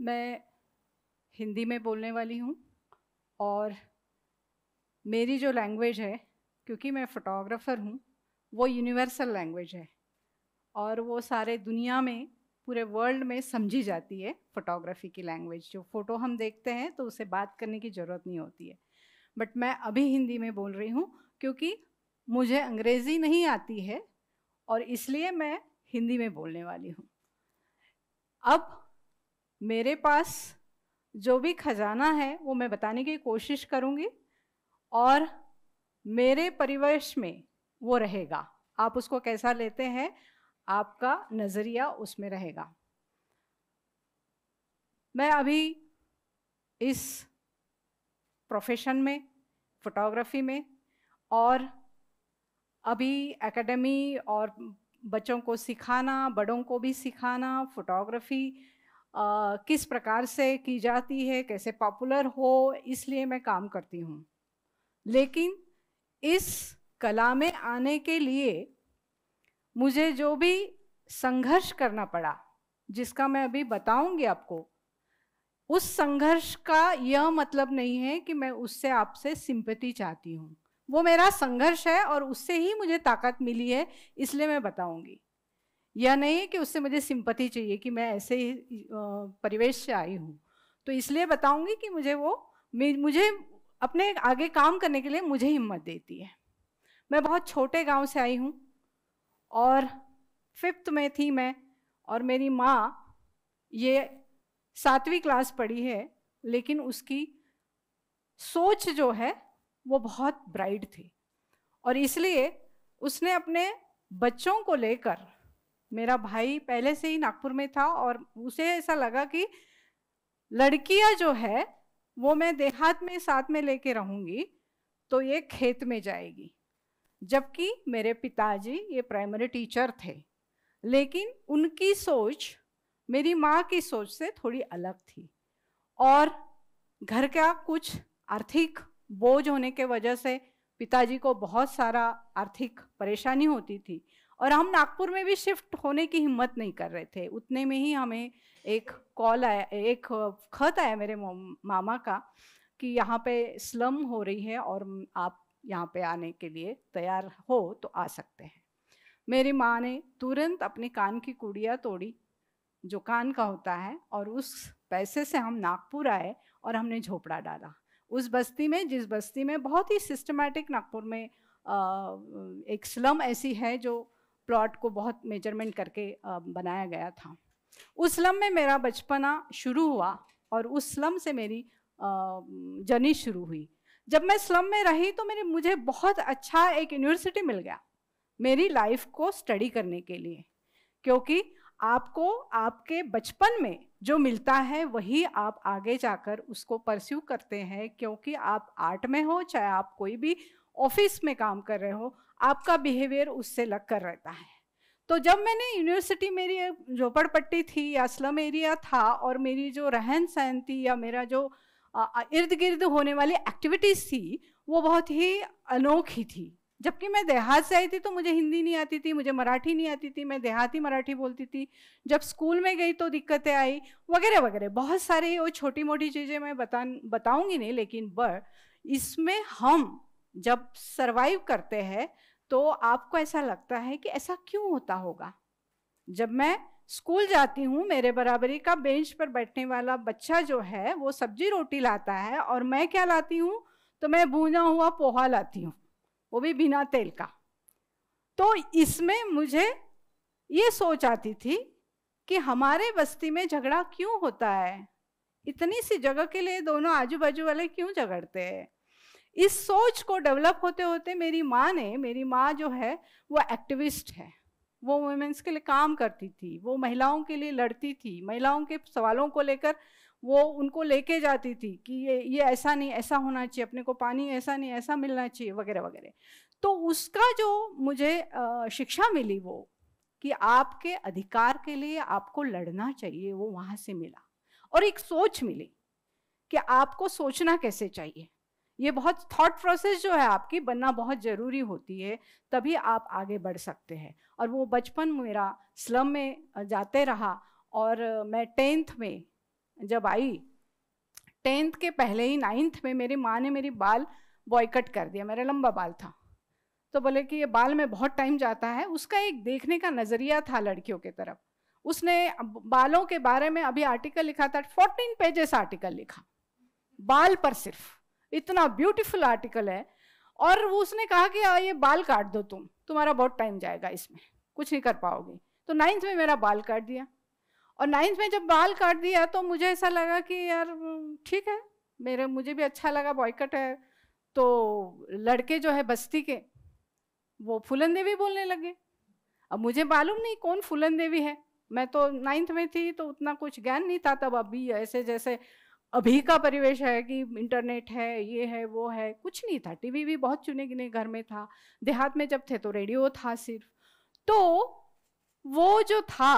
मैं हिंदी में बोलने वाली हूँ और मेरी जो लैंग्वेज है क्योंकि मैं फोटोग्राफ़र हूँ वो यूनिवर्सल लैंग्वेज है और वो सारे दुनिया में पूरे वर्ल्ड में समझी जाती है फोटोग्राफी की लैंग्वेज जो फ़ोटो हम देखते हैं तो उसे बात करने की ज़रूरत नहीं होती है बट मैं अभी हिंदी में बोल रही हूँ क्योंकि मुझे अंग्रेज़ी नहीं आती है और इसलिए मैं हिंदी में बोलने वाली हूँ अब मेरे पास जो भी खजाना है वो मैं बताने की कोशिश करूँगी और मेरे परिवेश में वो रहेगा आप उसको कैसा लेते हैं आपका नज़रिया उसमें रहेगा मैं अभी इस प्रोफेशन में फोटोग्राफी में और अभी एकेडमी और बच्चों को सिखाना बड़ों को भी सिखाना फोटोग्राफी किस प्रकार से की जाती है कैसे पॉपुलर हो इसलिए मैं काम करती हूँ लेकिन इस कला में आने के लिए मुझे जो भी संघर्ष करना पड़ा जिसका मैं अभी बताऊंगी आपको उस संघर्ष का यह मतलब नहीं है कि मैं उससे आपसे सिंपति चाहती हूँ वो मेरा संघर्ष है और उससे ही मुझे ताकत मिली है इसलिए मैं बताऊंगी यह नहीं है कि उससे मुझे सिंपति चाहिए कि मैं ऐसे ही परिवेश से आई हूँ तो इसलिए बताऊंगी कि मुझे वो मुझे अपने आगे काम करने के लिए मुझे हिम्मत देती है मैं बहुत छोटे गांव से आई हूँ और फिफ्थ में थी मैं और मेरी माँ ये सातवीं क्लास पढ़ी है लेकिन उसकी सोच जो है वो बहुत ब्राइट थी और इसलिए उसने अपने बच्चों को लेकर मेरा भाई पहले से ही नागपुर में था और उसे ऐसा लगा कि लड़कियां जो है वो मैं देहात में साथ में लेके रहूँगी तो ये खेत में जाएगी जबकि मेरे पिताजी ये प्राइमरी टीचर थे लेकिन उनकी सोच मेरी माँ की सोच से थोड़ी अलग थी और घर का कुछ आर्थिक बोझ होने के वजह से पिताजी को बहुत सारा आर्थिक परेशानी होती थी और हम नागपुर में भी शिफ्ट होने की हिम्मत नहीं कर रहे थे उतने में ही हमें एक कॉल आया एक खत आया मेरे मामा का कि यहाँ पे स्लम हो रही है और आप यहाँ पे आने के लिए तैयार हो तो आ सकते हैं मेरी माँ ने तुरंत अपने कान की कुड़िया तोड़ी जो कान का होता है और उस पैसे से हम नागपुर आए और हमने झोपड़ा डाला उस बस्ती में जिस बस्ती में बहुत ही सिस्टमेटिक नागपुर में आ, एक स्लम ऐसी है जो प्लॉट को बहुत मेजरमेंट करके आ, बनाया गया था उस स्लम में मेरा बचपना शुरू हुआ और उस स्लम से मेरी जर्नी शुरू हुई जब मैं स्लम में रही तो मेरे मुझे बहुत अच्छा एक यूनिवर्सिटी मिल गया मेरी लाइफ को स्टडी करने के लिए क्योंकि आपको आपके बचपन में जो मिलता है वही आप आगे जाकर उसको परस्यू करते हैं क्योंकि आप आर्ट में हो चाहे आप कोई भी ऑफिस में काम कर रहे हो आपका बिहेवियर उससे लग कर रहता है तो जब मैंने यूनिवर्सिटी मेरी झोपड़पट्टी थी या स्लम एरिया था और मेरी जो रहन सहन थी या मेरा जो इर्द गिर्द होने वाली एक्टिविटीज़ थी वो बहुत ही अनोखी थी जबकि मैं देहात से आई थी तो मुझे हिंदी नहीं आती थी मुझे मराठी नहीं आती थी मैं देहाती मराठी बोलती थी जब स्कूल में गई तो दिक्कतें आई वगैरह वगैरह बहुत सारी वो छोटी मोटी चीज़ें मैं बता बताऊँगी नहीं लेकिन बट इसमें हम जब सरवाइव करते हैं तो आपको ऐसा लगता है कि ऐसा क्यों होता होगा जब मैं स्कूल जाती हूँ मेरे बराबरी का बेंच पर बैठने वाला बच्चा जो है वो सब्जी रोटी लाता है और मैं क्या लाती हूँ तो मैं भूना हुआ पोहा लाती हूँ वो भी बिना तेल का तो इसमें मुझे ये सोच आती थी कि हमारे बस्ती में झगड़ा क्यों होता है इतनी सी जगह के लिए दोनों आजू बाजू वाले क्यों झगड़ते हैं इस सोच को डेवलप होते होते मेरी माँ ने मेरी माँ जो है वो एक्टिविस्ट है वो वुमेंस के लिए काम करती थी वो महिलाओं के लिए लड़ती थी महिलाओं के सवालों को लेकर वो उनको लेके जाती थी कि ये ये ऐसा नहीं ऐसा होना चाहिए अपने को पानी ऐसा नहीं ऐसा मिलना चाहिए वगैरह वगैरह तो उसका जो मुझे शिक्षा मिली वो कि आपके अधिकार के लिए आपको लड़ना चाहिए वो वहाँ से मिला और एक सोच मिली कि आपको सोचना कैसे चाहिए ये बहुत थॉट प्रोसेस जो है आपकी बनना बहुत ज़रूरी होती है तभी आप आगे बढ़ सकते हैं और वो बचपन मेरा स्लम में जाते रहा और मैं टेंथ में जब आई टेंथ के पहले ही नाइन्थ में मेरी माँ ने मेरी बाल बॉयकट कर दिया मेरा लंबा बाल था तो बोले कि ये बाल में बहुत टाइम जाता है उसका एक देखने का नज़रिया था लड़कियों के तरफ उसने बालों के बारे में अभी आर्टिकल लिखा था फोर्टीन पेजेस आर्टिकल लिखा बाल पर सिर्फ इतना ब्यूटीफुल आर्टिकल है और वो उसने कहा कि आ, हाँ, ये बाल काट दो तुम तुम्हारा बहुत टाइम जाएगा इसमें कुछ नहीं कर पाओगे तो नाइन्थ में मेरा बाल काट दिया और नाइन्थ में जब बाल काट दिया तो मुझे ऐसा लगा कि यार ठीक है मेरे मुझे भी अच्छा लगा बॉयकट है तो लड़के जो है बस्ती के वो फुलन देवी बोलने लगे अब मुझे मालूम नहीं कौन फुलन देवी है मैं तो नाइन्थ में थी तो उतना कुछ ज्ञान नहीं था तब अभी ऐसे जैसे अभी का परिवेश है कि इंटरनेट है ये है वो है कुछ नहीं था टीवी भी बहुत चुने गिने घर में था देहात में जब थे तो रेडियो था सिर्फ तो वो जो था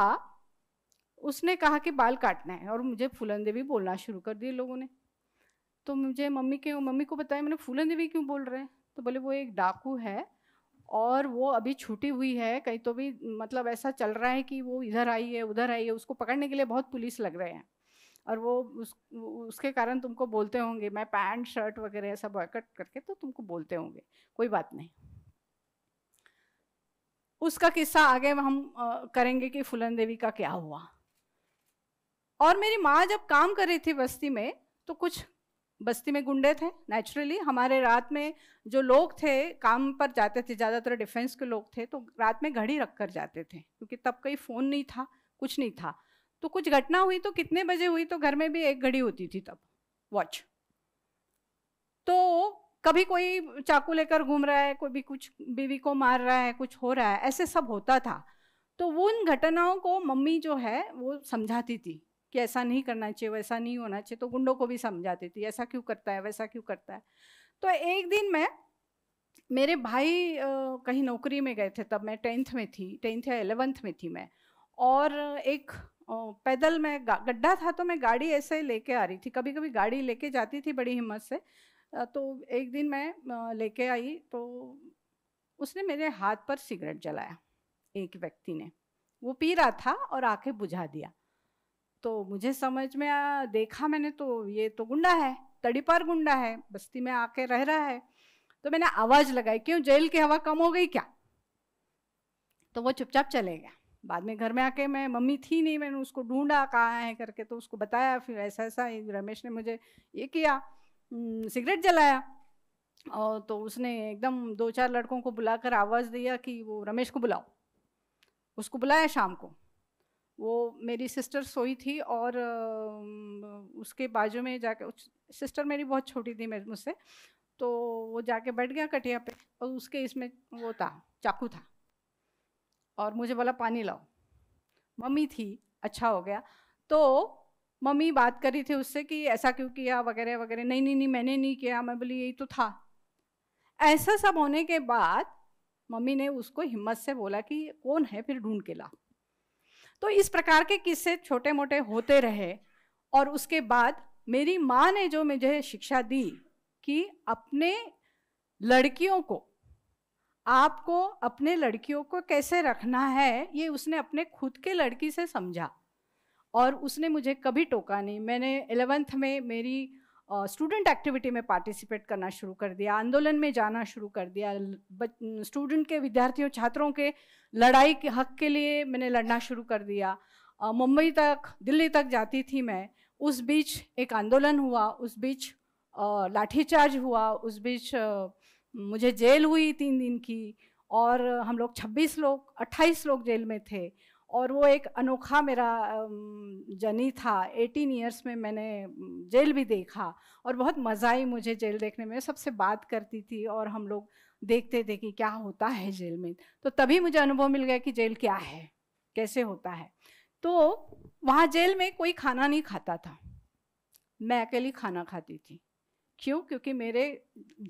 उसने कहा कि बाल काटना है और मुझे फूलन देवी बोलना शुरू कर दिए लोगों ने तो मुझे मम्मी के मम्मी को बताया मैंने फूलन देवी क्यों बोल रहे हैं तो बोले वो एक डाकू है और वो अभी छूटी हुई है कहीं तो भी मतलब ऐसा चल रहा है कि वो इधर आई है उधर आई है उसको पकड़ने के लिए बहुत पुलिस लग रहे हैं और वो उस उसके कारण तुमको बोलते होंगे मैं पैंट शर्ट वगैरह सब बॉयकट करके तो तुमको बोलते होंगे कोई बात नहीं उसका किस्सा आगे हम करेंगे कि फुलन देवी का क्या हुआ और मेरी माँ जब काम कर रही थी बस्ती में तो कुछ बस्ती में गुंडे थे नेचुरली हमारे रात में जो लोग थे काम पर जाते थे ज़्यादातर डिफेंस के लोग थे तो रात में घड़ी रख कर जाते थे क्योंकि तब कोई फ़ोन नहीं था कुछ नहीं था तो कुछ घटना हुई तो कितने बजे हुई तो घर में भी एक घड़ी होती थी तब वॉच तो कभी कोई चाकू लेकर घूम रहा है कोई भी कुछ बीवी को मार रहा है कुछ हो रहा है ऐसे सब होता था तो उन घटनाओं को मम्मी जो है वो समझाती थी कि ऐसा नहीं करना चाहिए वैसा नहीं होना चाहिए तो गुंडों को भी समझाती थी ऐसा क्यों करता है वैसा क्यों करता है तो एक दिन मैं मेरे भाई कहीं नौकरी में गए थे तब मैं टेंथ में थी टेंथ या एलेवंथ में थी मैं और एक पैदल मैं गड्ढा था तो मैं गाड़ी ऐसे लेके आ रही थी कभी कभी गाड़ी लेके जाती थी बड़ी हिम्मत से तो एक दिन मैं लेके आई तो उसने मेरे हाथ पर सिगरेट जलाया एक व्यक्ति ने वो पी रहा था और आंखें बुझा दिया तो मुझे समझ में आ देखा मैंने तो ये तो गुंडा है तड़ी पर गुंडा है बस्ती में आके रह रहा है तो मैंने आवाज़ लगाई क्यों जेल की हवा कम हो गई क्या तो वो चुपचाप चले गया बाद में घर में आके मैं मम्मी थी नहीं मैंने उसको ढूंढा कहाँ है करके तो उसको बताया फिर ऐसा ऐसा रमेश ने मुझे ये किया सिगरेट जलाया और तो उसने एकदम दो चार लड़कों को बुलाकर आवाज़ दिया कि वो रमेश को बुलाओ उसको बुलाया शाम को वो मेरी सिस्टर सोई थी और उसके बाजू में जाके सिस्टर मेरी बहुत छोटी थी मेरे मुझसे तो वो जाके बैठ गया कटिया पे और उसके इसमें वो था चाकू था और मुझे बोला पानी लाओ मम्मी थी अच्छा हो गया तो मम्मी बात कर रही थी उससे कि ऐसा क्यों किया वगैरह वगैरह नहीं नहीं नहीं मैंने नहीं किया मैं बोली यही तो था ऐसा सब होने के बाद मम्मी ने उसको हिम्मत से बोला कि कौन है फिर ढूंढ के लाओ तो इस प्रकार के किस्से छोटे मोटे होते रहे और उसके बाद मेरी माँ ने जो मुझे शिक्षा दी कि अपने लड़कियों को आपको अपने लड़कियों को कैसे रखना है ये उसने अपने खुद के लड़की से समझा और उसने मुझे कभी टोका नहीं मैंने एलेवेंथ में मेरी स्टूडेंट एक्टिविटी में पार्टिसिपेट करना शुरू कर दिया आंदोलन में जाना शुरू कर दिया स्टूडेंट के विद्यार्थियों छात्रों के लड़ाई के हक के लिए मैंने लड़ना शुरू कर दिया मुंबई तक दिल्ली तक जाती थी मैं उस बीच एक आंदोलन हुआ उस बीच लाठीचार्ज हुआ उस बीच मुझे जेल हुई तीन दिन की और हम लोग 26 लोग 28 लोग जेल में थे और वो एक अनोखा मेरा जर्नी था 18 इयर्स में मैंने जेल भी देखा और बहुत मज़ा आई मुझे जेल देखने में सबसे बात करती थी और हम लोग देखते थे कि क्या होता है जेल में तो तभी मुझे अनुभव मिल गया कि जेल क्या है कैसे होता है तो वहाँ जेल में कोई खाना नहीं खाता था मैं अकेली खाना खाती थी क्यों क्योंकि मेरे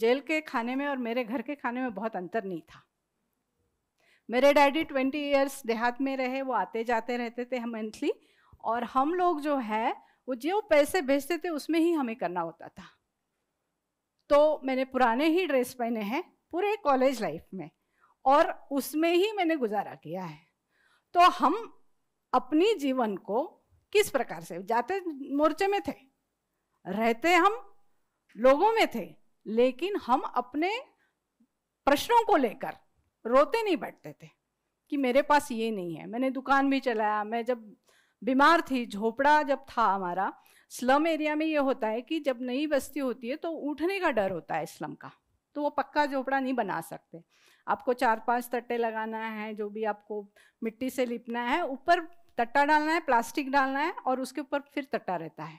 जेल के खाने में और मेरे घर के खाने में बहुत अंतर नहीं था मेरे डैडी ट्वेंटी ईयर्स देहात में रहे वो आते जाते रहते थे हम मंथली और हम लोग जो है वो जो पैसे भेजते थे उसमें ही हमें करना होता था तो मैंने पुराने ही ड्रेस पहने हैं पूरे कॉलेज लाइफ में और उसमें ही मैंने गुजारा किया है तो हम अपनी जीवन को किस प्रकार से जाते मोर्चे में थे रहते हम लोगों में थे लेकिन हम अपने प्रश्नों को लेकर रोते नहीं बैठते थे कि मेरे पास ये नहीं है मैंने दुकान भी चलाया मैं जब बीमार थी झोपड़ा जब था हमारा स्लम एरिया में ये होता है कि जब नई बस्ती होती है तो उठने का डर होता है स्लम का तो वो पक्का झोपड़ा नहीं बना सकते आपको चार पांच तट्टे लगाना है जो भी आपको मिट्टी से लिपना है ऊपर तट्टा डालना है प्लास्टिक डालना है और उसके ऊपर फिर तट्टा रहता है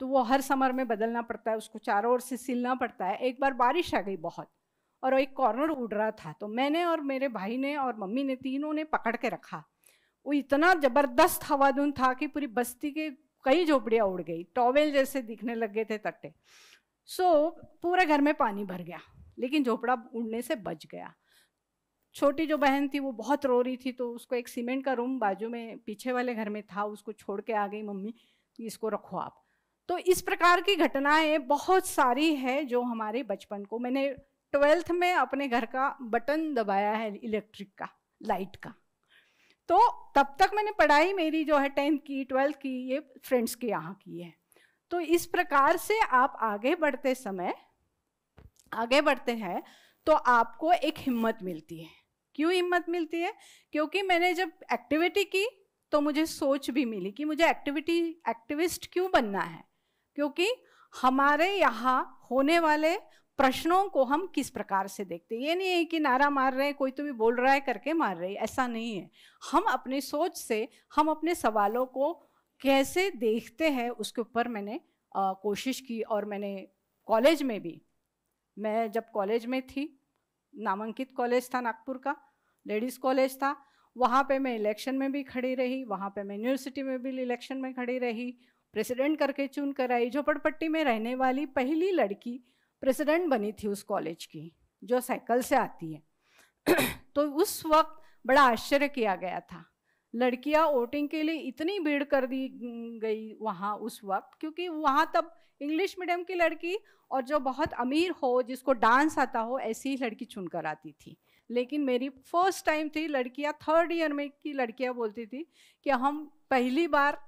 तो वो हर समर में बदलना पड़ता है उसको चारों ओर से सिलना पड़ता है एक बार बारिश आ गई बहुत और एक कॉर्नर उड़ रहा था तो मैंने और मेरे भाई ने और मम्मी ने तीनों ने पकड़ के रखा वो इतना ज़बरदस्त हवादुन था कि पूरी बस्ती के कई झोपड़ियाँ उड़ गई टॉवेल जैसे दिखने लग गए थे तट्टे सो so, पूरे घर में पानी भर गया लेकिन झोपड़ा उड़ने से बच गया छोटी जो बहन थी वो बहुत रो रही थी तो उसको एक सीमेंट का रूम बाजू में पीछे वाले घर में था उसको छोड़ के आ गई मम्मी इसको रखो आप तो इस प्रकार की घटनाएं बहुत सारी है जो हमारे बचपन को मैंने ट्वेल्थ में अपने घर का बटन दबाया है इलेक्ट्रिक का लाइट का तो तब तक मैंने पढ़ाई मेरी जो है टेंथ की ट्वेल्थ की ये फ्रेंड्स के यहाँ की है तो इस प्रकार से आप आगे बढ़ते समय आगे बढ़ते हैं तो आपको एक हिम्मत मिलती है क्यों हिम्मत मिलती है क्योंकि मैंने जब एक्टिविटी की तो मुझे सोच भी मिली कि मुझे एक्टिविटी एक्टिविस्ट क्यों बनना है क्योंकि हमारे यहाँ होने वाले प्रश्नों को हम किस प्रकार से देखते ये नहीं है कि नारा मार रहे हैं कोई तो भी बोल रहा है करके मार रहे ऐसा नहीं है हम अपनी सोच से हम अपने सवालों को कैसे देखते हैं उसके ऊपर मैंने आ, कोशिश की और मैंने कॉलेज में भी मैं जब कॉलेज में थी नामांकित कॉलेज था नागपुर का लेडीज़ कॉलेज था वहाँ पे मैं इलेक्शन में भी खड़ी रही वहाँ पे मैं यूनिवर्सिटी में भी इलेक्शन में खड़ी रही प्रेसिडेंट करके चुन कर आई झोपड़पट्टी में रहने वाली पहली लड़की प्रेसिडेंट बनी थी उस कॉलेज की जो साइकिल से आती है तो उस वक्त बड़ा आश्चर्य किया गया था लड़कियां वोटिंग के लिए इतनी भीड़ कर दी गई वहाँ उस वक्त क्योंकि वहाँ तब इंग्लिश मीडियम की लड़की और जो बहुत अमीर हो जिसको डांस आता हो ऐसी ही लड़की चुनकर आती थी लेकिन मेरी फर्स्ट टाइम थी लड़कियां थर्ड ईयर में की लड़कियां बोलती थी कि हम पहली बार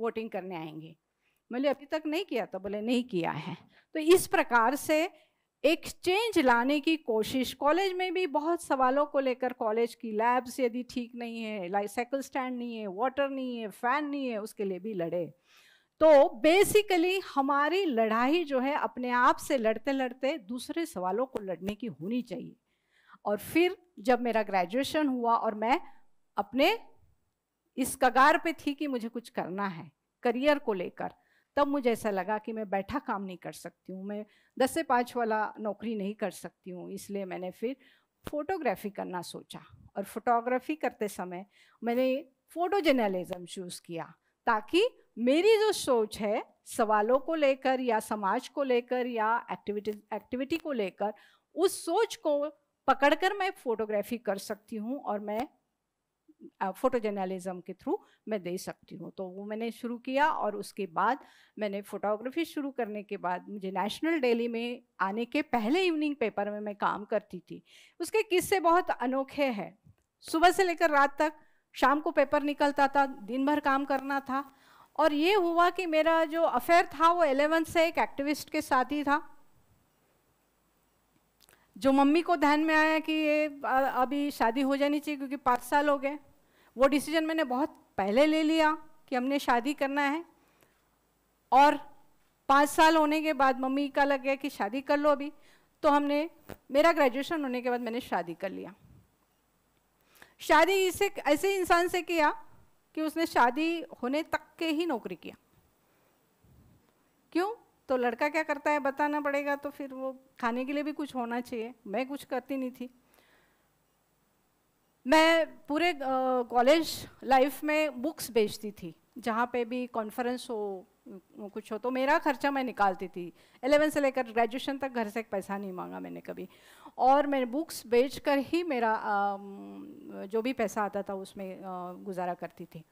वोटिंग करने आएंगे बोले अभी तक नहीं किया तो बोले नहीं किया है तो इस प्रकार से एक चेंज लाने की कोशिश कॉलेज में भी बहुत सवालों को लेकर कॉलेज की लैब्स यदि ठीक नहीं है लाइक साइकिल स्टैंड नहीं है वाटर नहीं है फैन नहीं है उसके लिए भी लड़े तो बेसिकली हमारी लड़ाई जो है अपने आप से लड़ते लड़ते दूसरे सवालों को लड़ने की होनी चाहिए और फिर जब मेरा ग्रेजुएशन हुआ और मैं अपने इस कगार पे थी कि मुझे कुछ करना है करियर को लेकर तब मुझे ऐसा लगा कि मैं बैठा काम नहीं कर सकती हूँ मैं दस से पाँच वाला नौकरी नहीं कर सकती हूँ इसलिए मैंने फिर फोटोग्राफी करना सोचा और फोटोग्राफी करते समय मैंने फ़ोटो जर्नलिज़म चूज़ किया ताकि मेरी जो सोच है सवालों को लेकर या समाज को लेकर या एक्टिविटी एक्टिविटी को लेकर उस सोच को पकड़कर मैं फ़ोटोग्राफी कर सकती हूँ और मैं फ़ोटो जर्नलिज्म के थ्रू मैं दे सकती हूँ तो वो मैंने शुरू किया और उसके बाद मैंने फ़ोटोग्राफी शुरू करने के बाद मुझे नेशनल डेली में आने के पहले इवनिंग पेपर में मैं काम करती थी उसके किस्से बहुत अनोखे हैं सुबह से लेकर रात तक शाम को पेपर निकलता था दिन भर काम करना था और ये हुआ कि मेरा जो अफेयर था वो एलेवेंथ से एक एक्टिविस्ट के साथ ही था जो मम्मी को ध्यान में आया कि ये अभी शादी हो जानी चाहिए क्योंकि पाँच साल हो गए वो डिसीजन मैंने बहुत पहले ले लिया कि हमने शादी करना है और पाँच साल होने के बाद मम्मी का लग गया कि शादी कर लो अभी तो हमने मेरा ग्रेजुएशन होने के बाद मैंने शादी कर लिया शादी इसे ऐसे इंसान से किया कि उसने शादी होने तक के ही नौकरी किया क्यों तो लड़का क्या करता है बताना पड़ेगा तो फिर वो खाने के लिए भी कुछ होना चाहिए मैं कुछ करती नहीं थी मैं पूरे कॉलेज लाइफ में बुक्स बेचती थी जहाँ पे भी कॉन्फ्रेंस हो कुछ हो तो मेरा खर्चा मैं निकालती थी एलेवन से लेकर ग्रेजुएशन तक घर से एक पैसा नहीं मांगा मैंने कभी और मैंने बुक्स बेच कर ही मेरा आ, जो भी पैसा आता था उसमें आ, गुजारा करती थी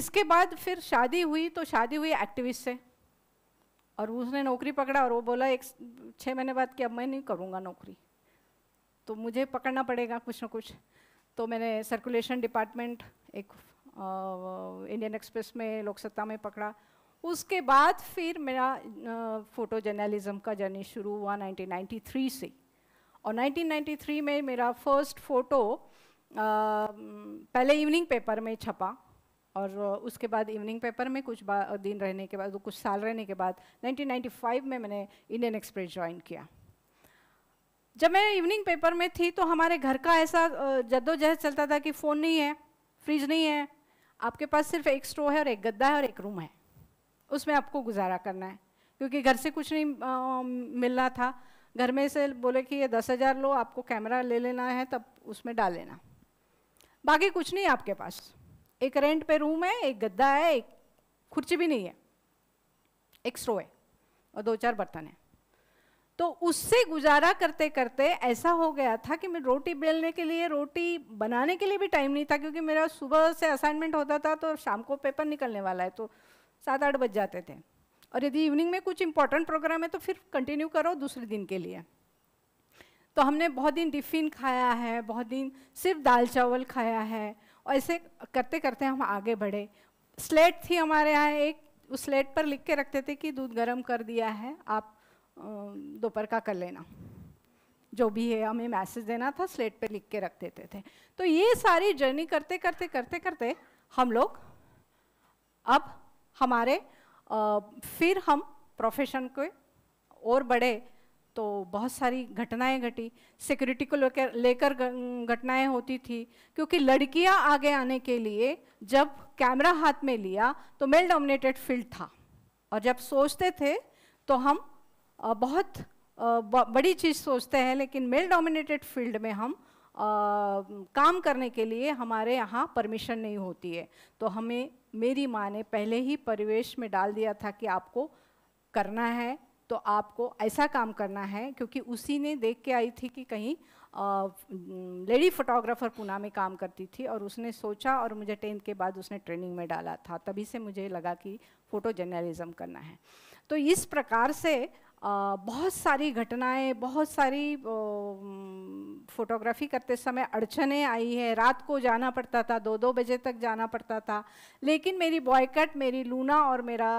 इसके बाद फिर शादी हुई तो शादी हुई एक्टिविस्ट से और उसने नौकरी पकड़ा और वो बोला एक छः महीने बाद कि अब मैं नहीं करूँगा नौकरी तो मुझे पकड़ना पड़ेगा कुछ ना कुछ तो मैंने सर्कुलेशन डिपार्टमेंट एक इंडियन एक्सप्रेस में लोकसत्ता में पकड़ा उसके बाद फिर मेरा फ़ोटो जर्नलिज्म का जर्नी शुरू हुआ 1993 से और 1993 में मेरा फर्स्ट फ़ोटो पहले इवनिंग पेपर में छपा और उसके बाद इवनिंग पेपर में कुछ दिन रहने के बाद कुछ साल रहने के बाद 1995 में मैंने इंडियन एक्सप्रेस ज्वाइन किया जब मैं इवनिंग पेपर में थी तो हमारे घर का ऐसा जद्दोजहद चलता था कि फ़ोन नहीं है फ्रिज नहीं है आपके पास सिर्फ एक स्टो है और एक गद्दा है और एक रूम है उसमें आपको गुजारा करना है क्योंकि घर से कुछ नहीं मिलना था घर में से बोले कि ये दस हज़ार लो आपको कैमरा ले लेना है तब उसमें डाल लेना बाकी कुछ नहीं आपके पास एक रेंट पे रूम है एक गद्दा है एक खुर्ची भी नहीं है एक स्टो है और दो चार बर्तन है तो उससे गुजारा करते करते ऐसा हो गया था कि मैं रोटी बेलने के लिए रोटी बनाने के लिए भी टाइम नहीं था क्योंकि मेरा सुबह से असाइनमेंट होता था तो शाम को पेपर निकलने वाला है तो सात आठ बज जाते थे और यदि इवनिंग में कुछ इंपॉर्टेंट प्रोग्राम है तो फिर कंटिन्यू करो दूसरे दिन के लिए तो हमने बहुत दिन टिफिन खाया है बहुत दिन सिर्फ दाल चावल खाया है और ऐसे करते करते हम आगे बढ़े स्लेट थी हमारे यहाँ एक उस स्लेट पर लिख के रखते थे कि दूध गर्म कर दिया है आप दोपहर का कर लेना जो भी है हमें मैसेज देना था स्लेट पे लिख के रख देते थे तो ये सारी जर्नी करते करते करते करते हम लोग अब हमारे आ, फिर हम प्रोफेशन को और बढ़े तो बहुत सारी घटनाएं घटी सिक्योरिटी को लेकर लेकर घटनाएं होती थी क्योंकि लड़कियां आगे आने के लिए जब कैमरा हाथ में लिया तो मेल डोमिनेटेड फील्ड था और जब सोचते थे तो हम बहुत बड़ी चीज़ सोचते हैं लेकिन मेल डोमिनेटेड फील्ड में हम आ, काम करने के लिए हमारे यहाँ परमिशन नहीं होती है तो हमें मेरी माँ ने पहले ही परिवेश में डाल दिया था कि आपको करना है तो आपको ऐसा काम करना है क्योंकि उसी ने देख के आई थी कि कहीं लेडी फोटोग्राफर पूना में काम करती थी और उसने सोचा और मुझे टेंथ के बाद उसने ट्रेनिंग में डाला था तभी से मुझे लगा कि फ़ोटो जर्नलिज़म करना है तो इस प्रकार से बहुत सारी घटनाएं बहुत सारी फोटोग्राफी करते समय अड़चने आई है रात को जाना पड़ता था दो दो बजे तक जाना पड़ता था लेकिन मेरी बॉयकट मेरी लूना और मेरा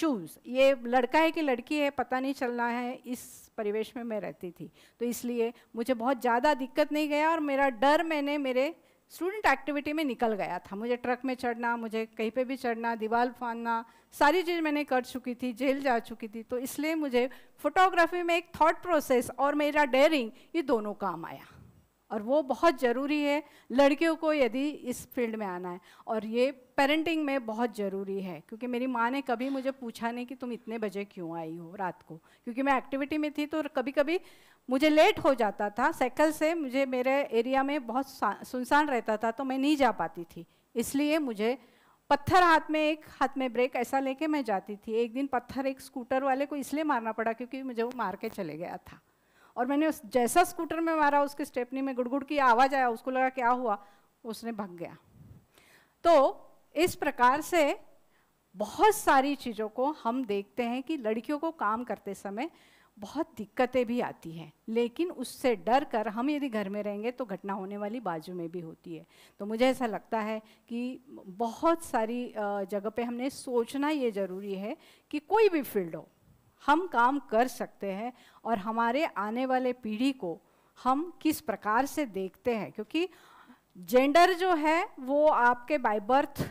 शूज़ ये लड़का है कि लड़की है पता नहीं चलना है इस परिवेश में मैं रहती थी तो इसलिए मुझे बहुत ज़्यादा दिक्कत नहीं गया और मेरा डर मैंने मेरे स्टूडेंट एक्टिविटी में निकल गया था मुझे ट्रक में चढ़ना मुझे कहीं पे भी चढ़ना दीवार फाड़ना सारी चीज़ मैंने कर चुकी थी जेल जा चुकी थी तो इसलिए मुझे फोटोग्राफी में एक थॉट प्रोसेस और मेरा डेयरिंग ये दोनों काम आया और वो बहुत ज़रूरी है लड़कियों को यदि इस फील्ड में आना है और ये पेरेंटिंग में बहुत ज़रूरी है क्योंकि मेरी माँ ने कभी मुझे पूछा नहीं कि तुम इतने बजे क्यों आई हो रात को क्योंकि मैं एक्टिविटी में थी तो कभी कभी मुझे लेट हो जाता था साइकिल से मुझे मेरे एरिया में बहुत सुनसान रहता था तो मैं नहीं जा पाती थी इसलिए मुझे पत्थर हाथ में एक हाथ में ब्रेक ऐसा लेके मैं जाती थी एक दिन पत्थर एक स्कूटर वाले को इसलिए मारना पड़ा क्योंकि मुझे वो मार के चले गया था और मैंने उस जैसा स्कूटर में मारा उसके स्टेपनी में गुड़गुड़ की आवाज़ आया उसको लगा क्या हुआ उसने भग गया तो इस प्रकार से बहुत सारी चीज़ों को हम देखते हैं कि लड़कियों को काम करते समय बहुत दिक्कतें भी आती हैं लेकिन उससे डर कर हम यदि घर में रहेंगे तो घटना होने वाली बाजू में भी होती है तो मुझे ऐसा लगता है कि बहुत सारी जगह पे हमने सोचना ये ज़रूरी है कि कोई भी फील्ड हो हम काम कर सकते हैं और हमारे आने वाले पीढ़ी को हम किस प्रकार से देखते हैं क्योंकि जेंडर जो है वो आपके बाय बर्थ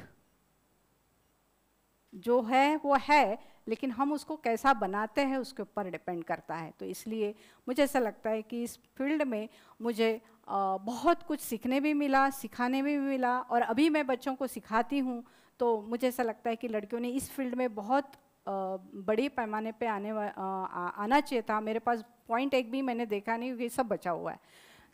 जो है वो है लेकिन हम उसको कैसा बनाते हैं उसके ऊपर डिपेंड करता है तो इसलिए मुझे ऐसा लगता है कि इस फील्ड में मुझे बहुत कुछ सीखने भी मिला सिखाने भी मिला और अभी मैं बच्चों को सिखाती हूँ तो मुझे ऐसा लगता है कि लड़कियों ने इस फील्ड में बहुत बड़े पैमाने पे आने आ, आना चाहिए था मेरे पास पॉइंट एक भी मैंने देखा नहीं क्योंकि सब बचा हुआ है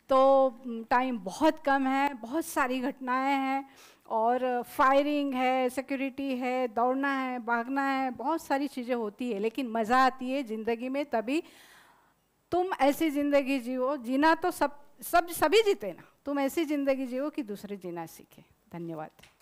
तो टाइम बहुत कम है बहुत सारी घटनाएं हैं और फायरिंग है सिक्योरिटी है दौड़ना है भागना है बहुत सारी चीज़ें होती है लेकिन मज़ा आती है ज़िंदगी में तभी तुम ऐसी ज़िंदगी जियो जीना तो सब सब सभी जीते ना तुम ऐसी ज़िंदगी जियो कि दूसरे जीना सीखे धन्यवाद